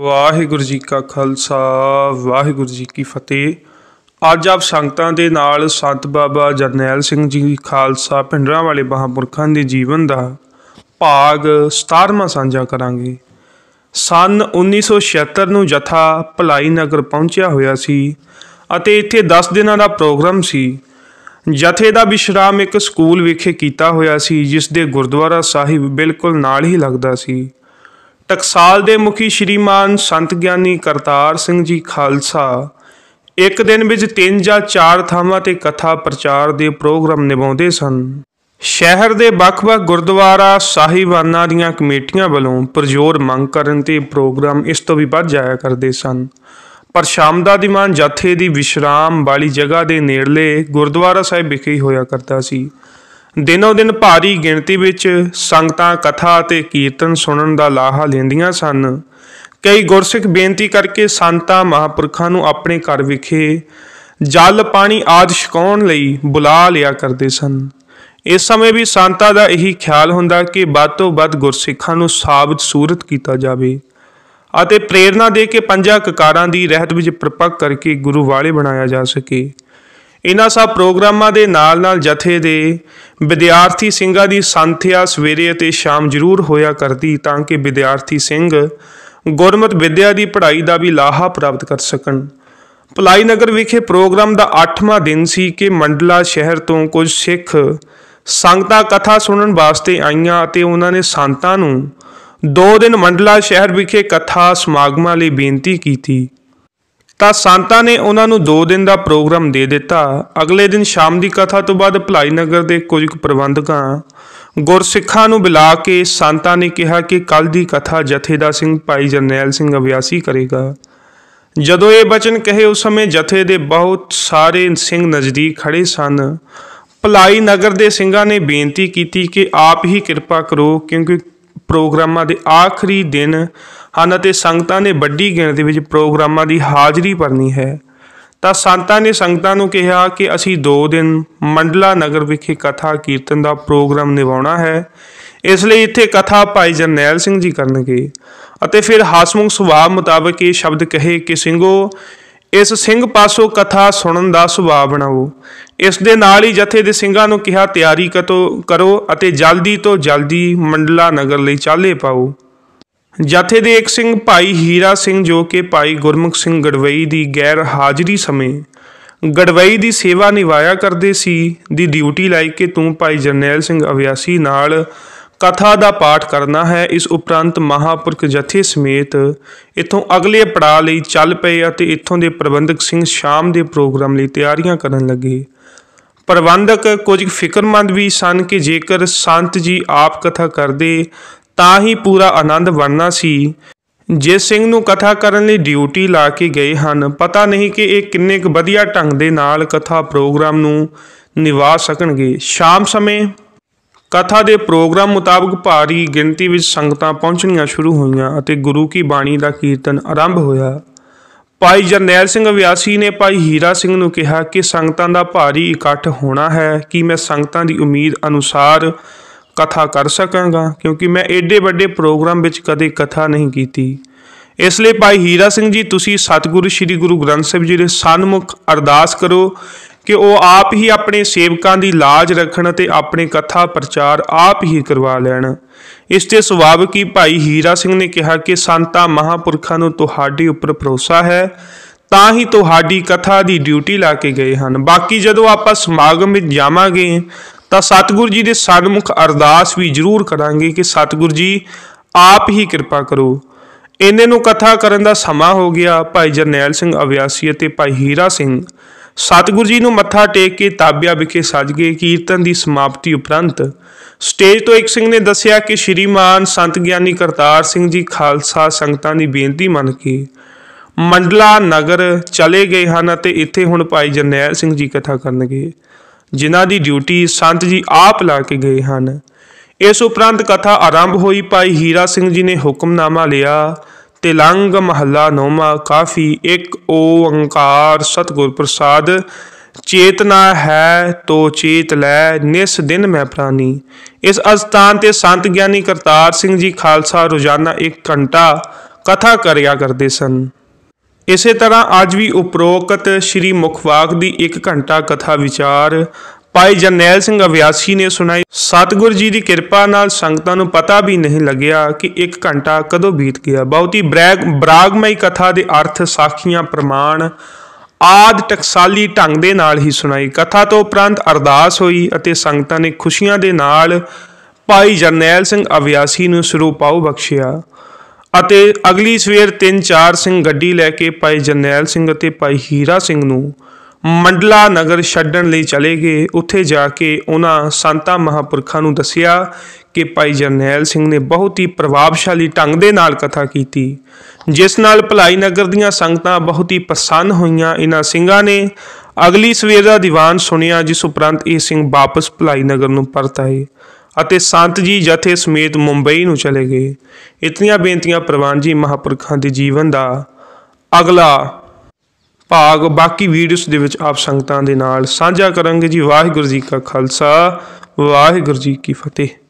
ਵਾਹਿਗੁਰੂ ਜੀ ਕਾ ਖਾਲਸਾ ਵਾਹਿਗੁਰੂ ਜੀ ਕੀ ਫਤਿਹ ਅੱਜ ਆਪ ਸੰਗਤਾਂ ਦੇ ਨਾਲ ਸੰਤ ਬਾਬਾ ਜਰਨੈਲ ਸਿੰਘ ਜੀ ਖਾਲਸਾ ਪਿੰਡਰਾਂ ਵਾਲੇ ਮਹਾਂਪੁਰਖਾਂ ਦੇ ਜੀਵਨ ਦਾ ਭਾਗ 17ਵਾਂ ਸਾਂਝਾ ਕਰਾਂਗੇ ਸਨ 1976 ਨੂੰ ਜਥਾ ਭਲਾਈ ਨਗਰ ਪਹੁੰਚਿਆ ਹੋਇਆ ਸੀ ਅਤੇ ਇੱਥੇ 10 ਦਿਨਾਂ ਦਾ ਪ੍ਰੋਗਰਾਮ ਸੀ ਜਥੇ ਦਾ ਵਿਸ਼ਰਾਮ ਇੱਕ ਸਕੂਲ ਵਿਖੇ ਕੀਤਾ ਹੋਇਆ ਸੀ ਜਿਸ ਦੇ ਗੁਰਦੁਆਰਾ ਸਾਹਿਬ ਬਿਲਕੁਲ ਨਾਲ ਹੀ ਲੱਗਦਾ ਸੀ ਟਕਸਾਲ ਦੇ ਮੁਖੀ ਸ਼੍ਰੀਮਾਨ ਸੰਤ ਗਿਆਨੀ ਕਰਤਾਰ ਸਿੰਘ ਜੀ ਖਾਲਸਾ ਇੱਕ ਦਿਨ ਵਿੱਚ ਤਿੰਨ ਜਾਂ ਚਾਰ ਥਾਵਾਂ ਤੇ ਕਥਾ ਪ੍ਰਚਾਰ ਦੇ ਪ੍ਰੋਗਰਾਮ ਨਿਭਾਉਂਦੇ ਸਨ ਸ਼ਹਿਰ ਦੇ ਵੱਖ-ਵੱਖ ਗੁਰਦੁਆਰਾ ਸਾਹਿਬਾਨਾਂ ਦੀਆਂ ਕਮੇਟੀਆਂ ਵੱਲੋਂ ਪ੍ਰਜੋਰ ਮੰਗ ਕਰਨ ਤੇ ਪ੍ਰੋਗਰਾਮ ਇਸ ਤੋਂ ਵੀ ਵੱਧ ਜਾਇਆ ਕਰਦੇ ਸਨ ਪਰ ਸ਼ਾਮ ਦਾ ਦੀਵਾਨ ਜਥੇ ਦੀ ਵਿਸ਼ਰਾਮ ਵਾਲੀ ਜਗ੍ਹਾ ਦੇ ਨੇੜਲੇ ਗੁਰਦੁਆਰਾ ਸਾਹਿਬ ਵਿਖੇ ਹੋਇਆ ਕਰਦਾ ਸੀ ਦਿਨੋ ਦਿਨ ਭਾਰੀ ਗਿਣਤੀ ਵਿੱਚ ਸੰਗਤਾਂ ਕਥਾ ਅਤੇ ਕੀਰਤਨ ਸੁਣਨ ਦਾ ਲਾਹਾ ਲੈਂਦੀਆਂ ਸਨ ਕਈ ਗੁਰਸਿੱਖ ਬੇਨਤੀ ਕਰਕੇ ਸੰਤਾਂ ਮਹਾਪੁਰਖਾਂ ਨੂੰ ਆਪਣੇ ਘਰ ਵਿਖੇ ਜਲ ਪਾਣੀ ਆਦਿ ਛਕਾਉਣ ਲਈ ਬੁਲਾ ਲਿਆ ਕਰਦੇ ਸਨ ਇਸ ਸਮੇਂ ਵੀ ਸੰਤਾਂ ਦਾ ਇਹੀ ਖਿਆਲ ਹੁੰਦਾ ਕਿ ਵੱਧ ਤੋਂ ਵੱਧ ਗੁਰਸਿੱਖਾਂ ਨੂੰ ਸਾਬਤ ਸੂਰਤ ਕੀਤਾ ਜਾਵੇ ਅਤੇ ਪ੍ਰੇਰਣਾ ਦੇ ਕੇ ਪੰਜਾਂ ਕਕਾਰਾਂ ਦੀ ਰਹਿਤ ਵਿੱਚ ਪ੍ਰਪੱਕ ਕਰਕੇ ਗੁਰੂ ਵਾਲੇ ਬਣਾਇਆ ਜਾ ਸਕੇ ਇਹਨਾਂ ਸਭ ਪ੍ਰੋਗਰਾਮਾਂ ਦੇ ਨਾਲ-ਨਾਲ ਜਥੇ ਦੇ ਵਿਦਿਆਰਥੀ ਸਿੰਘਾਂ ਦੀ ਸੰਥਿਆ ਸਵੇਰੇ ਅਤੇ ਸ਼ਾਮ ਜ਼ਰੂਰ ਹੋਇਆ ਕਰਦੀ ਤਾਂ ਕਿ ਵਿਦਿਆਰਥੀ ਸਿੰਘ ਗੁਰਮਤ ਵਿਦਿਆ ਦੀ ਪੜ੍ਹਾਈ ਦਾ ਵੀ ਲਾਹਾ ਪ੍ਰਾਪਤ ਕਰ ਸਕਣ ਪਲਾਈ ਨਗਰ ਵਿਖੇ ਪ੍ਰੋਗਰਾਮ ਦਾ 8ਵਾਂ ਦਿਨ ਸੀ ਕਿ ਮੰਡਲਾ ਸ਼ਹਿਰ ਤੋਂ ਕੁਝ ਸਿੱਖ ਸੰਗਤਾਂ ਕਥਾ ਸੁਣਨ ਵਾਸਤੇ ਆਈਆਂ ਅਤੇ ਉਹਨਾਂ ਨੇ ਸੰਤਾਂ ਨੂੰ 2 ਦਿਨ ਮੰਡਲਾ ਸ਼ਹਿਰ ਵਿਖੇ ਕਥਾ ਸਮਾਗਮਾਂ ਲਈ ਬੇਨਤੀ ਕੀਤੀ ਤਾਂ ਸੰਤਾਂ ਨੇ ਉਹਨਾਂ ਨੂੰ 2 ਦਿਨ ਦਾ ਪ੍ਰੋਗਰਾਮ ਦੇ ਦਿੱਤਾ ਅਗਲੇ ਦਿਨ ਸ਼ਾਮ ਦੀ ਕਥਾ ਤੋਂ ਬਾਅਦ ਭਲਾਈ ਨਗਰ ਦੇ ਕੁਝ ਪ੍ਰਬੰਧਕਾਂ ਗੁਰਸਿੱਖਾਂ ਨੂੰ ਬੁਲਾ ਕੇ ਸੰਤਾਂ ਨੇ ਕਿਹਾ ਕਿ ਕੱਲ ਦੀ ਕਥਾ ਜਥੇਦਾ ਸਿੰਘ ਭਾਈ ਜਰਨੈਲ ਸਿੰਘ ਅਵਿਆਸੀ ਕਰੇਗਾ ਜਦੋਂ ਇਹ ਬਚਨ ਕਹੇ ਉਸ ਸਮੇਂ ਜਥੇ ਦੇ ਬਹੁਤ ਸਾਰੇ ਸਿੰਘ ਨਜ਼ਦੀਕ ਖੜੇ ਸਨ ਭਲਾਈ ਨਗਰ ਦੇ ਸਿੰਘਾਂ ਨੇ ਬੇਨਤੀ ਕੀਤੀ ਕਿ ਆਪ ਹੀ ਕਿਰਪਾ ਕਰੋ ਕਿਉਂਕਿ ਪ੍ਰੋਗਰਾਮਾਂ ਦੇ ਆਖਰੀ ਦਿਨ ਹਨ ਅਤੇ ਸੰਗਤਾਂ ਨੇ ਵੱਡੀ ਗਿਣਤੀ ਵਿੱਚ ਪ੍ਰੋਗਰਾਮਾਂ ਦੀ ਹਾਜ਼ਰੀ ਭਰਨੀ ਹੈ ਤਾਂ ਸੰਤਾਂ ਨੇ ਸੰਗਤਾਂ ਨੂੰ ਕਿਹਾ ਕਿ ਅਸੀਂ 2 ਦਿਨ ਮੰਡਲਾ ਨਗਰ ਵਿਖੇ ਕਥਾ ਕੀਰਤਨ ਦਾ ਪ੍ਰੋਗਰਾਮ ਨਿਭਾਉਣਾ ਹੈ ਇਸ ਲਈ ਇੱਥੇ ਕਥਾ ਭਾਈ ਜਰਨੈਲ ਸਿੰਘ ਜੀ ਕਰਨਗੇ ਅਤੇ ਫਿਰ ਹਾਸਮੁਖ ਸੁਭਾਅ ਮੁਤਾਬਕ ਇਹ ਸ਼ਬਦ ਕਹੇ ਕਿ ਸਿੰਘੋ ਇਸ ਸਿੰਘ ਪਾਸੋਂ ਕਥਾ ਸੁਣਨ ਦਾ ਸੁਭਾਅ ਬਣਾਓ ਇਸ ਦੇ ਨਾਲ ਹੀ ਜਥੇ ਦੇ ਸਿੰਘਾਂ ਨੂੰ ਕਿਹਾ ਤਿਆਰੀ ਕਤੋ ਕਰੋ ਅਤੇ ਜਲਦੀ ਤੋਂ ਜਲਦੀ ਮੰਡਲਾ ਨਗਰ ਲਈ ਚਾਲੇ ਪਾਓ ਜਥੇ ਦੇ ਇੱਕ ਸਿੰਘ ਭਾਈ ਹੀਰਾ ਸਿੰਘ ਜੋ ਕਿ ਭਾਈ ਗੁਰਮੁਖ ਸਿੰਘ ਗੜਵਈ ਦੀ ਗੈਰ ਹਾਜ਼ਰੀ ਸਮੇਂ ਗੜਵਈ ਦੀ ਸੇਵਾ ਨਿਵਾਇਆ ਕਰਦੇ ਸੀ ਦੀ ਡਿਊਟੀ ਲਾਈ ਕਿ ਤੂੰ ਭਾਈ ਜਰਨੈਲ ਸਿੰਘ ਅਵਿਆਸੀ ਨਾਲ ਕਥਾ ਦਾ ਪਾਠ ਕਰਨਾ ਹੈ ਇਸ ਉਪਰੰਤ ਮਹਾਪੁਰਖ ਜਥੇ ਸਮੇਤ ਇਥੋਂ ਅਗਲੇ ਪੜਾਅ ਲਈ ਚੱਲ ਪਏ ਅਤੇ ਇਥੋਂ ਦੇ ਪ੍ਰਬੰਧਕ ਸਿੰਘ ਸ਼ਾਮ ਦੇ ਪ੍ਰੋਗਰਾਮ ਲਈ ਤਿਆਰੀਆਂ ਕਰਨ ਲੱਗੇ ਪ੍ਰਬੰਧਕ ਕੁਝ ਫਿਕਰਮੰਦ ਵੀ ਸਨ ਕਿ ਜੇਕਰ ਸੰਤ ਜੀ ਆਪ ਕਥਾ ਕਰਦੇ ਤਾਂ ਹੀ ਪੂਰਾ ਆਨੰਦ ਵਰਨਾ ਸੀ ਜੇ ਸਿੰਘ ਨੂੰ ਕਥਾ ਕਰਨ ਲਈ ਡਿਊਟੀ ਲਾ ਕੇ ਗਏ ਹਨ ਪਤਾ ਨਹੀਂ ਕਿ ਇਹ ਕਿੰਨੇ ਕੁ ਵਧੀਆ ਢੰਗ ਦੇ ਨਾਲ ਕਥਾ ਪ੍ਰੋਗਰਾਮ ਨੂੰ ਨਿਵਾ ਸਕਣਗੇ ਸ਼ਾਮ ਸਮੇਂ ਕਥਾ ਦੇ ਪ੍ਰੋਗਰਾਮ ਮੁਤਾਬਕ ਭਾਰੀ ਗਿਣਤੀ ਵਿੱਚ ਸੰਗਤਾਂ ਪਹੁੰਚਣੀਆਂ ਸ਼ੁਰੂ ਹੋਈਆਂ ਅਤੇ ਗੁਰੂ ਕੀ ਬਾਣੀ ਦਾ ਕੀਰਤਨ ਆਰੰਭ ਹੋਇਆ ਭਾਈ ਜਰਨੈਲ ਸਿੰਘ ਵਿਆਸੀ ਨੇ ਭਾਈ ਹੀਰਾ ਸਿੰਘ ਨੂੰ ਕਿਹਾ ਕਿ ਸੰਗਤਾਂ ਦਾ ਭਾਰੀ ਇਕੱਠ ਹੋਣਾ ਹੈ ਕਿ ਮੈਂ ਸੰਗਤਾਂ ਦੀ ਉਮੀਦ ਅਨੁਸਾਰ ਕਥਾ ਕਰ ਸਕਾਂਗਾ ਕਿਉਂਕਿ ਮੈਂ ਏਡੇ ਵੱਡੇ ਪ੍ਰੋਗਰਾਮ ਵਿੱਚ ਕਦੇ ਕਥਾ ਨਹੀਂ ਕੀਤੀ ਇਸ ਲਈ ਭਾਈ ਹੀਰਾ ਸਿੰਘ ਜੀ ਤੁਸੀਂ ਸਤਿਗੁਰੂ ਸ੍ਰੀ ਗੁਰੂ ਗ੍ਰੰਥ ਸਾਹਿਬ ਜੀ ਦੇ ਸਨਮੁਖ ਅਰਦਾਸ ਕਰੋ ਕਿ ਉਹ ਆਪ ਹੀ ਆਪਣੇ ਸੇਵਕਾਂ ਦੀ ਲਾਜ ਰੱਖਣ ਅਤੇ ਆਪਣੇ ਕਥਾ ਪ੍ਰਚਾਰ ਆਪ ਹੀ ਕਰਵਾ ਲੈਣ ਇਸ ਤੇ ਸੁਭਾਵਿਕ ਹੀ ਭਾਈ ਹੀਰਾ ਸਿੰਘ ਨੇ ਕਿਹਾ ਕਿ ਸੰਤਾ ਮਹਾਪੁਰਖਾਂ ਨੂੰ ਤੁਹਾਡੇ ਉੱਪਰ ਭਰੋਸਾ ਹੈ ਤਾਂ ਹੀ ਤੁਹਾਡੀ ਕਥਾ ਦੀ ਡਿਊਟੀ ਲਾ ਕੇ ਗਏ ਹਨ ਬਾਕੀ ਜਦੋਂ ਆਪਾਂ ਸਮਾਗਮ ਵਿੱਚ ਜਾਵਾਂਗੇ ਤਾਂ ਸਤਿਗੁਰ ਜੀ ਦੇ ਸਨਮੁਖ ਅਰਦਾਸ ਵੀ ਜ਼ਰੂਰ ਕਰਾਂਗੇ ਕਿ ਸਤਿਗੁਰ ਜੀ ਆਪ ਹੀ ਕਿਰਪਾ ਕਰੋ ਇਹਨੇ ਨੂੰ ਕਥਾ ਕਰਨ ਦਾ ਸਮਾਂ ਹੋ ਗਿਆ ਭਾਈ ਜਰਨੈਲ ਸਿੰਘ ਅਵਿਆਸੀ ਅਤੇ ਭਾਈ ਹੀਰਾ ਸਿੰਘ ਸਤਿਗੁਰੂ ਜੀ ਨੂੰ ਮੱਥਾ ਟੇਕ ਕੇ ਤਾਬਿਆ ਵਿਖੇ ਗਏ ਕੀਰਤਨ ਦੀ ਸਮਾਪਤੀ ਉਪਰੰਤ ਸਟੇਜ ਤੋਂ ਇੱਕ ਸਿੰਘ ਨੇ ਦੱਸਿਆ ਕਿ ਸ਼੍ਰੀਮਾਨ ਸੰਤ ਗਿਆਨੀ ਕਰਤਾਰ ਸਿੰਘ ਜੀ ਖਾਲਸਾ ਸੰਗਤਾਂ ਦੀ ਬੇਨਤੀ ਮੰਨ ਕੇ ਮੰਡਲਾ ਨਗਰ ਚਲੇ ਗਏ ਹਨ ਅਤੇ ਇੱਥੇ ਹੁਣ ਭਾਈ ਜਰਨੈਲ ਸਿੰਘ ਜੀ ਕਥਾ ਕਰਨਗੇ ਜਿਨ੍ਹਾਂ ਦੀ ਡਿਊਟੀ ਸੰਤ ਜੀ ਆਪ ਲਾ ਕੇ ਗਏ ਹਨ ਇਸ ਉਪਰੰਤ ਕਥਾ ਆਰੰਭ ਹੋਈ ਭਾਈ ਹੀਰਾ ਸਿੰਘ ਜੀ ਨੇ ਹੁਕਮਨਾਮਾ ਲਿਆ ਤਿਲੰਗ ਮਹੱਲਾ ਨੌਮਾ ਕਾਫੀ ਇੱਕ ਓੰਕਾਰ ਸਤਗੁਰ ਪ੍ਰਸਾਦ ਚੇਤਨਾ ਹੈ ਤੋ ਚੇਤ ਲੈ ਨਿਸ ਦਿਨ ਮੈਂ ਪ੍ਰਾਨੀ ਇਸ ਅਸਥਾਨ ਤੇ ਸੰਤ ਗਿਆਨੀ ਕਰਤਾਰ ਸਿੰਘ ਜੀ ਖਾਲਸਾ ਰੋਜ਼ਾਨਾ 1 ਘੰਟਾ ਕਥਾ ਕਰਿਆ ਕਰਦੇ ਸਨ ਇਸੇ ਤਰ੍ਹਾਂ ਅੱਜ ਵੀ ਉਪਰੋਕਤ ਸ਼੍ਰੀ ਮੁਖਵਾਕ ਦੀ 1 ਘੰਟਾ ਕਥਾ ਵਿਚਾਰ ਭਾਈ ਜਰਨੈਲ ਸਿੰਘ ਅਵਿਆਸੀ ਨੇ ਸੁਣਾਈ ਸਤਿਗੁਰ ਜੀ ਦੀ ਕਿਰਪਾ ਨਾਲ ਸੰਗਤਾਂ ਨੂੰ ਪਤਾ ਵੀ ਨਹੀਂ ਲੱਗਿਆ ਕਿ ਇੱਕ ਘੰਟਾ ਕਦੋਂ ਬੀਤ ਗਿਆ ਬਹੁਤੀ ਬ੍ਰੈਗ ਬ੍ਰਾਗਮਈ ਕਥਾ ਦੇ ਅਰਥ ਸਾਖੀਆਂ ਪ੍ਰਮਾਣ ਆਦ ਟਕਸਾਲੀ ਢੰਗ ਦੇ ਨਾਲ ਹੀ ਸੁਣਾਈ ਕਥਾ ਤੋਂ ਉਪਰੰਤ ਅਰਦਾਸ ਹੋਈ ਅਤੇ ਸੰਗਤਾਂ ਨੇ ਖੁਸ਼ੀਆਂ ਦੇ ਨਾਲ ਭਾਈ ਜਰਨੈਲ ਸਿੰਘ ਅਵਿਆਸੀ ਨੂੰ ਸਰੂਪਾਉ ਬਖਸ਼ਿਆ ਅਤੇ ਅਗਲੀ ਸਵੇਰ 3-4 ਸਿੰਘ ਗੱਡੀ ਲੈ ਕੇ ਭਾਈ ਜਰਨੈਲ ਸਿੰਘ ਅਤੇ ਭਾਈ ਹੀਰਾ ਸਿੰਘ ਨੂੰ ਮੰਡਲਾ ਨਗਰ ਛੱਡਣ ਲਈ ਚਲੇ ਗਏ ਉੱਥੇ ਜਾ ਕੇ ਉਹਨਾਂ ਸੰਤਾ ਮਹਾਪੁਰਖਾਂ ਨੂੰ ਦੱਸਿਆ ਕਿ ਭਾਈ ਜਰਨੈਲ ਸਿੰਘ ਨੇ ਬਹੁਤ ਹੀ ਪ੍ਰਭਾਵਸ਼ਾਲੀ ਢੰਗ ਦੇ ਨਾਲ ਕਥਾ ਕੀਤੀ ਜਿਸ ਨਾਲ ਭਲਾਈ ਨਗਰ ਦੀਆਂ ਸੰਗਤਾਂ ਬਹੁਤ ਹੀ ਪ੍ਰਸੰਨ ਹੋਈਆਂ ਇਹਨਾਂ ਸਿੰਘਾਂ ਨੇ ਅਗਲੀ ਸਵੇਰ ਦਾ ਦੀਵਾਨ ਸੁਣਿਆ ਜਿਸ ਉਪਰੰਤ ਇਹ ਸਿੰਘ ਵਾਪਸ ਭਲਾਈ ਨਗਰ ਨੂੰ ਪਰਤ ਆਏ ਅਤੇ ਸੰਤ ਜੀ ਜਥੇ ਸਮੇਤ ਮੁੰਬਈ ਨੂੰ ਚਲੇ ਗਏ ਇਤਨੀਆਂ ਬੇਨਤੀਆਂ ਪ੍ਰਵਾਨ ਜੀ ਮਹਾਪੁਰਖਾਂ ਦੇ ਜੀਵਨ ਦਾ ਅਗਲਾ ਭਾਗ ਬਾਕੀ ਵੀਡੀਓਸ ਦੇ ਵਿੱਚ ਆਪ ਸੰਗਤਾਂ ਦੇ ਨਾਲ ਸਾਂਝਾ ਕਰਾਂਗੇ ਜੀ ਵਾਹਿਗੁਰੂ ਜੀ ਕਾ ਖਾਲਸਾ ਵਾਹਿਗੁਰੂ ਜੀ ਕੀ ਫਤਿਹ